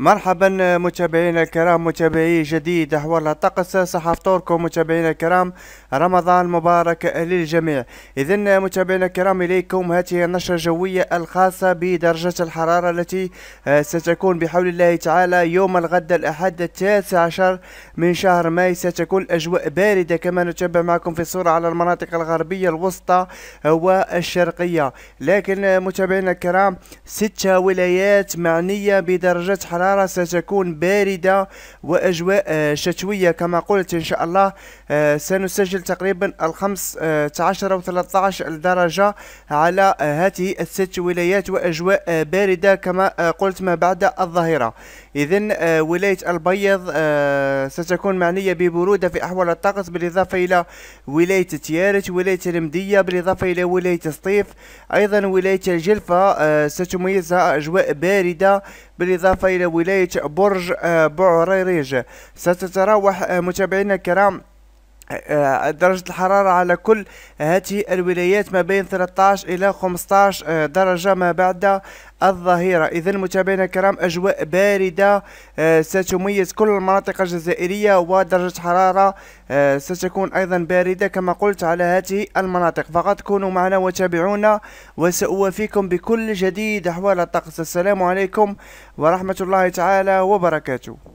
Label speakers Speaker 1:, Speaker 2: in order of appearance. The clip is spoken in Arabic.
Speaker 1: مرحبا متابعينا الكرام متابعي جديد احوال الطقس طوركم متابعينا الكرام رمضان مبارك للجميع اذا متابعينا الكرام اليكم هذه النشره الجويه الخاصه بدرجه الحراره التي آه، ستكون بحول الله تعالى يوم الغد الاحد التاسع عشر من شهر ماي ستكون الاجواء بارده كما نتابع معكم في الصوره على المناطق الغربيه الوسطى آه، والشرقيه لكن آه، متابعينا الكرام ست ولايات معنيه بدرجه حراره الحرارة ستكون باردة وأجواء آه، شتوية كما قلت إن شاء الله آه، سنسجل تقريبا الخمس آه، عشر و 13 درجة على هذه الست ولايات وأجواء باردة كما قلت ما بعد الظهيرة إذا ولاية البيض ستكون معنية ببرودة في أحوال الطقس بالإضافة إلى ولاية تيارت ولاية المدية بالإضافة إلى ولاية سطيف أيضا ولاية الجلفة ستميزها أجواء باردة بالإضافة إلى ولاية برج آه، بعريريج ستتراوح آه، متابعينا الكرام آه، درجة الحرارة على كل هذه الولايات ما بين 13 إلى 15 آه، درجة ما بعد الظهيرة إذا متابعينا الكرام أجواء باردة آه، ستميز كل المناطق الجزائرية ودرجة حرارة ستكون أيضا باردة كما قلت على هذه المناطق فقط كونوا معنا وتابعونا وسأوافيكم بكل جديد أحوال الطقس السلام عليكم ورحمة الله تعالى وبركاته